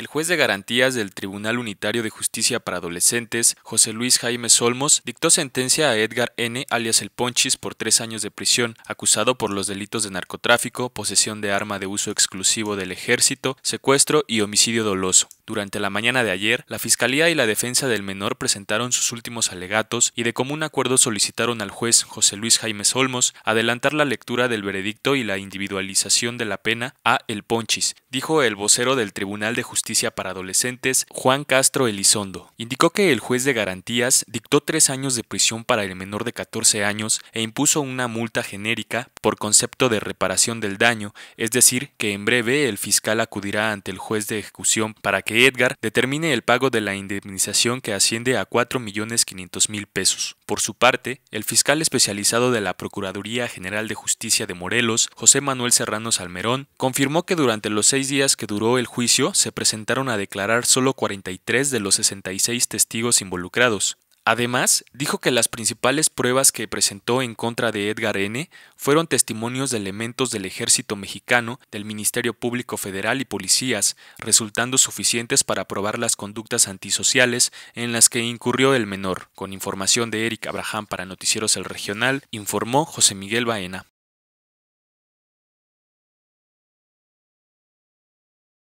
El juez de garantías del Tribunal Unitario de Justicia para Adolescentes, José Luis Jaime Solmos, dictó sentencia a Edgar N., alias El Ponchis, por tres años de prisión, acusado por los delitos de narcotráfico, posesión de arma de uso exclusivo del ejército, secuestro y homicidio doloso. Durante la mañana de ayer, la Fiscalía y la defensa del menor presentaron sus últimos alegatos y de común acuerdo solicitaron al juez José Luis Jaime Solmos adelantar la lectura del veredicto y la individualización de la pena a El Ponchis, dijo el vocero del Tribunal de Justicia para Adolescentes, Juan Castro Elizondo. Indicó que el juez de garantías dictó tres años de prisión para el menor de 14 años e impuso una multa genérica por concepto de reparación del daño, es decir, que en breve el fiscal acudirá ante el juez de ejecución para que Edgar determine el pago de la indemnización que asciende a 4.500.000 pesos. Por su parte, el fiscal especializado de la Procuraduría General de Justicia de Morelos, José Manuel Serrano Salmerón, confirmó que durante los seis días que duró el juicio se presentaron a declarar solo 43 de los 66 testigos involucrados, Además, dijo que las principales pruebas que presentó en contra de Edgar N. fueron testimonios de elementos del ejército mexicano, del Ministerio Público Federal y policías, resultando suficientes para probar las conductas antisociales en las que incurrió el menor. Con información de Eric Abraham para Noticieros El Regional, informó José Miguel Baena.